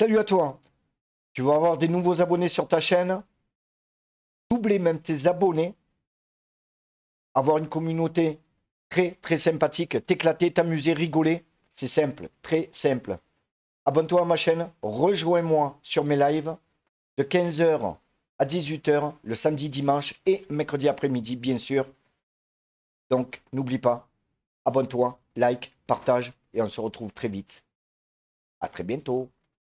Salut à toi. Tu vas avoir des nouveaux abonnés sur ta chaîne. Doubler même tes abonnés. Avoir une communauté très très sympathique. T'éclater, t'amuser, rigoler. C'est simple, très simple. Abonne-toi à ma chaîne. Rejoins-moi sur mes lives de 15h à 18h le samedi, dimanche et mercredi après-midi, bien sûr. Donc, n'oublie pas, abonne-toi, like, partage et on se retrouve très vite. À très bientôt.